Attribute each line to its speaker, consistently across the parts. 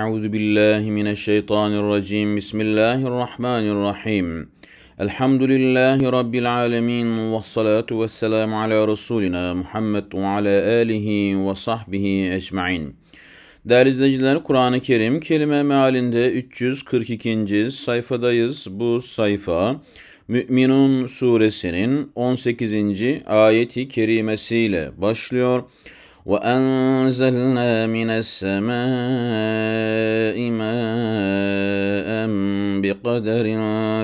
Speaker 1: أعوذ بالله من الشيطان الرجيم بسم الله الرحمن الرحيم الحمد لله رب العالمين والصلاة والسلام على رسولنا Muhammed ve ala alihi ve sahbihi ecmain. Değerli izleyiciler, Kur'an-ı Kerim kelime mealinde 342. sayfadayız. Bu sayfa Mü'minun suresinin 18. ayeti kerimesiyle başlıyor. وأنزلنا من السماء ماء بقدر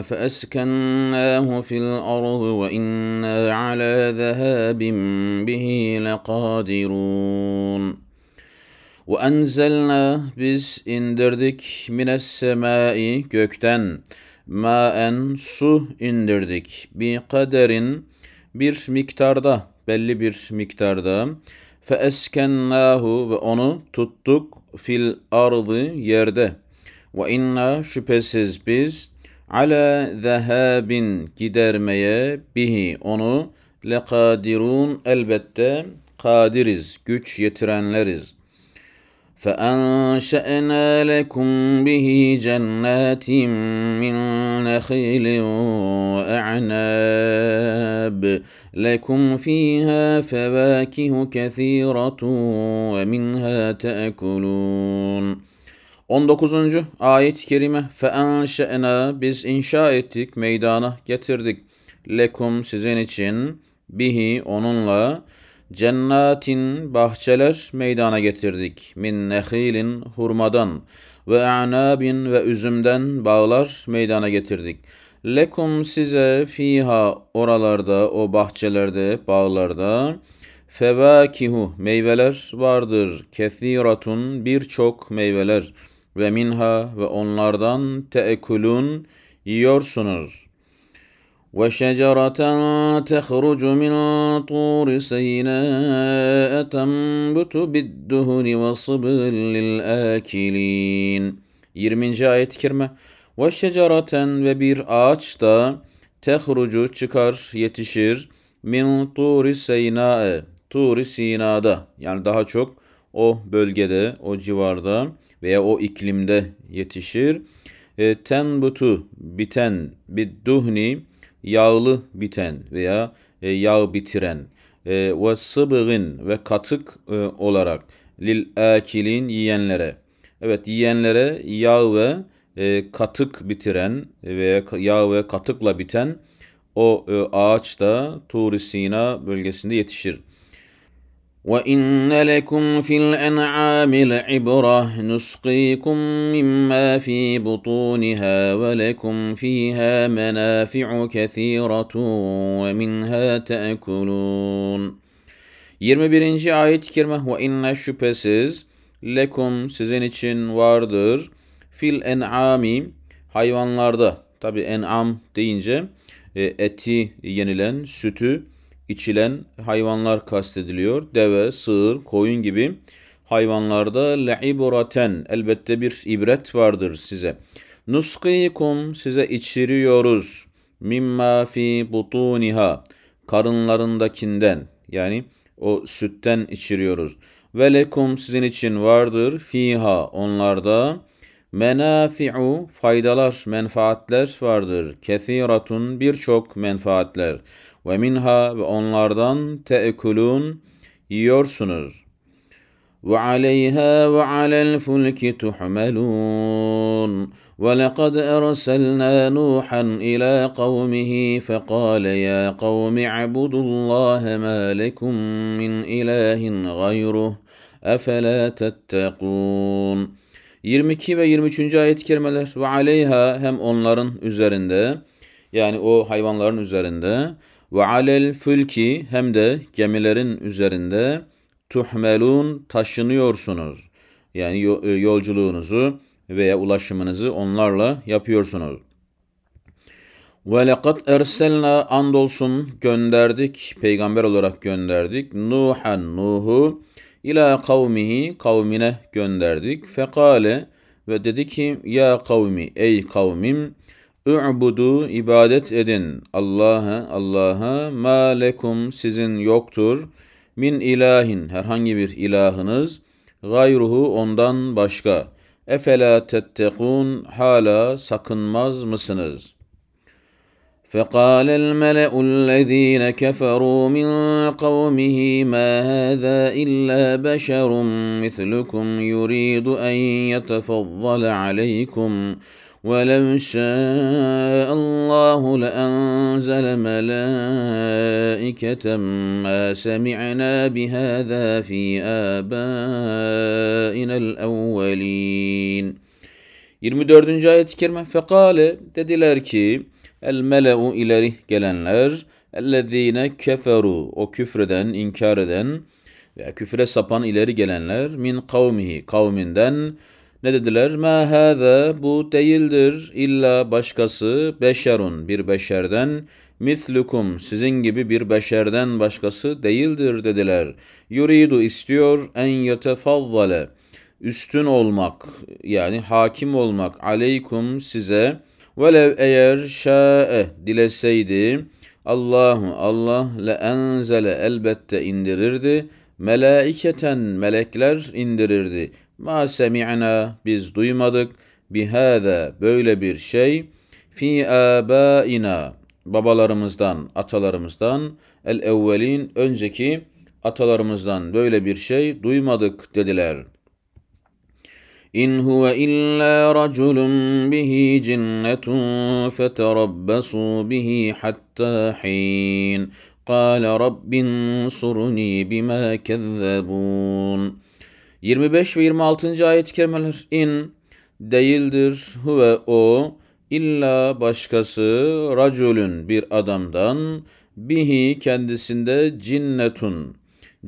Speaker 1: فأسكناه في الأرض وإنا على ذهاب به لقادرون وأنزلنا بس اندردك من السماء كوكتن ماء سو اندردك بقدر bir miktarda belli bir miktarda Fe eskennahu ve onu tuttuk fil ardı yerde. Ve inna şüphesiz biz ala zehabin gidermeye bihi onu lekadirun elbette kadiriz, güç yetirenleriz. فأنشأنا لكم به جنات من نخيل وأعناب لكم فيها فواكه كثيرة ومنها تأكلون 19. ayet-i kerime فَاَنْشَأْنَا biz inşa ettik, meydana getirdik. Lekum sizin için, bihi onunla, cennetin bahçeler meydana getirdik. Min nehilin hurmadan ve a'nabin ve üzümden bağlar meydana getirdik. Lekum size fiha oralarda o bahçelerde bağlarda fevakihu meyveler vardır. Kethiratun birçok meyveler ve minha ve onlardan teekulun yiyorsunuz. وشجرة تخرج من طور سيناء تنبت بالدهن وصبغ للآكلين 20. ayet-i kerime Ve şecereten ve bir ağaç da tehrucu çıkar yetişir min turi seyna'e turi sinada yani daha çok o bölgede o civarda veya o iklimde yetişir. E, tenbutu biten bir duhni yağlı biten veya e, yağ bitiren e, ve sıbığın ve katık e, olarak lil akilin yiyenlere. Evet yiyenlere yağ ve e, katık bitiren veya yağ ve katıkla biten o e, ağaç da Tur Sina bölgesinde yetişir. وَإِنَّ لَكُمْ فِي الْأَنْعَامِ لعبرة نسقيكم مِمَّا فِي بُطُونِهَا وَلَكُمْ فِيهَا مَنَافِعُ كَثِيرَةٌ وَمِنْهَا تَأْكُلُونَ 21. ayet-i kerime وَإِنَّ inne şüphesiz lekum sizin için vardır fil en'ami hayvanlarda tabi en'am deyince e, eti yenilen sütü içilen hayvanlar kastediliyor. Deve, sığır, koyun gibi hayvanlarda leibraten elbette bir ibret vardır size. Nuskikum size içiriyoruz. Mimma fi butuniha karınlarındakinden yani o sütten içiriyoruz. Ve lekum sizin için vardır fiha onlarda menafi'u faydalar, menfaatler vardır. Kethiratun birçok menfaatler. Ve minha ve onlardan te'kulun yiyorsunuz. Ve aleyha ve alel fulki tuhmelun. ولقد أرسلنا نوحا إلى قومه فقال يا قوم اعبدوا الله ما لكم من إله غيره أفلا تتقون 22 ve 23. ayet-i kerimeler ve aleyha hem onların üzerinde yani o hayvanların üzerinde ve alel fülki hem de gemilerin üzerinde tuhmelun taşınıyorsunuz. Yani e, yolculuğunuzu veya ulaşımınızı onlarla yapıyorsunuz. Ve lekad erselna andolsun gönderdik, peygamber olarak gönderdik. Nuhan Nuh'u ila kavmihi kavmine gönderdik. Fekale ve dedi ki ya kavmi ey kavmim Ü'budu ibadet edin Allah'a Allah'a ma lekum sizin yoktur min ilahin herhangi bir ilahınız gayruhu ondan başka efela tettekun hala sakınmaz mısınız?'' فقال الملأ الذين كفروا من قومه ما هذا إلا بشر مثلكم يريد أن يتفضل عليكم ولو شاء الله لأنزل ملائكة ما سمعنا بهذا في آبائنا الأولين 24. ayet-i kerime fekale dediler ki el meleu ileri gelenler ellezine keferu o küfreden inkar eden veya küfre sapan ileri gelenler min kavmihi kavminden ne dediler? Ma hâze bu değildir illa başkası beşerun bir beşerden mislukum sizin gibi bir beşerden başkası değildir dediler. Yuridu istiyor en yetefavvale üstün olmak yani hakim olmak aleykum size velev eğer şa'e dileseydi Allahu Allah le enzele elbette indirirdi melaiketen melekler indirirdi Ma semi'na biz duymadık bihâze böyle bir şey fi âbâina babalarımızdan, atalarımızdan el evvelin önceki atalarımızdan böyle bir şey duymadık dediler. İn huve illa raculun bihi cinnetun feterabbasu bihi hatta hin. Kale rabbin suruni bima kezzebun.'' 25 ve 26. ayet-i kerimeler in değildir huve o illa başkası raculun bir adamdan bihi kendisinde cinnetun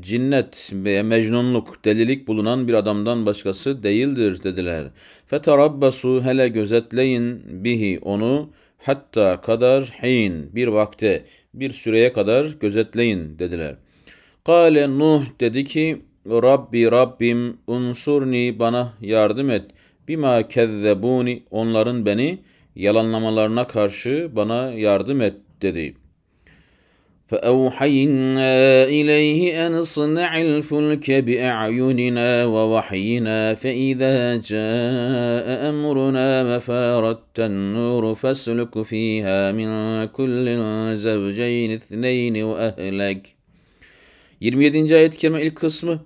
Speaker 1: cinnet ve mecnunluk, delilik bulunan bir adamdan başkası değildir dediler. Feterabbasu hele gözetleyin bihi onu hatta kadar hin bir vakte bir süreye kadar gözetleyin dediler. Kale Nuh dedi ki Rabbi Rabbim unsurni bana yardım et. Bima kezzebuni onların beni yalanlamalarına karşı bana yardım et dedi. فأوحينا إليه أن اصنع الفلك بأعيننا ووحينا فإذا جاء أمرنا وفارت النور فاسلك فيها من كل زوجين اثنين وأهلك 27. ayet-i kerime ilk kısmı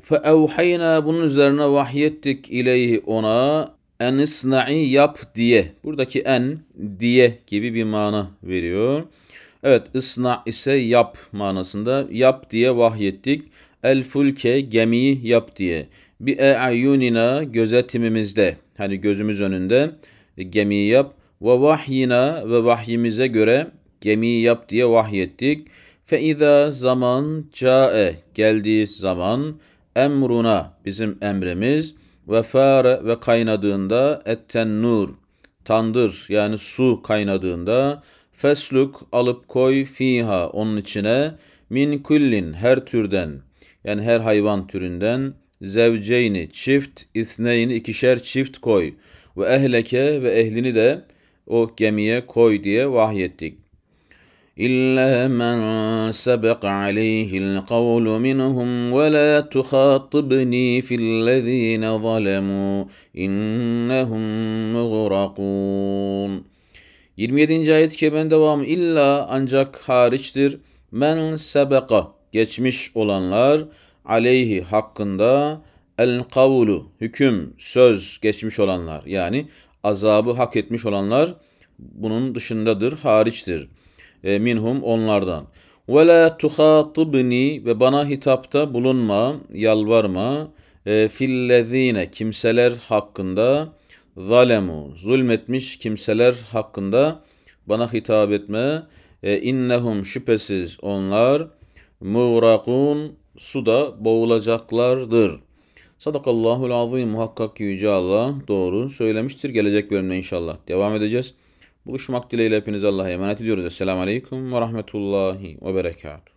Speaker 1: فَاَوْحَيْنَا bunun üzerine vahyettik ileyhi ona en isna'i yap diye. Buradaki en diye gibi bir mana veriyor. Evet isna ise yap manasında. Yap diye vahyettik. El fulke gemiyi yap diye. Bi e'ayyunina gözetimimizde. Hani gözümüz önünde gemiyi yap. Ve vahyina ve vahyimize göre gemiyi yap diye vahyettik. Fe iza zaman cae geldiği zaman emruna bizim emrimiz ve fare ve kaynadığında etten nur tandır yani su kaynadığında fesluk alıp koy fiha onun içine min kullin her türden yani her hayvan türünden zevceyni çift isneyni ikişer çift koy ve ehleke ve ehlini de o gemiye koy diye vahyettik. إلا من سبق عليه القول منهم ولا تخاطبني في الذين ظلموا إنهم مغرقون 27. ayet-i devamı illa ancak hariçtir. Men sebeka geçmiş olanlar aleyhi hakkında el kavlu hüküm söz geçmiş olanlar yani azabı hak etmiş olanlar bunun dışındadır hariçtir e, minhum onlardan. Ve la tuhatibni ve bana hitapta bulunma, yalvarma. E, fillezine kimseler hakkında zalemu zulmetmiş kimseler hakkında bana hitap etme. E, innehum şüphesiz onlar muğrakun suda boğulacaklardır. Sadakallahul azim muhakkak ki yüce Allah doğru söylemiştir. Gelecek bölümde inşallah devam edeceğiz. Buluşmak dileğiyle hepinize Allah'a emanet ediyoruz. Esselamu Aleyküm ve Rahmetullahi ve Berekatuhu.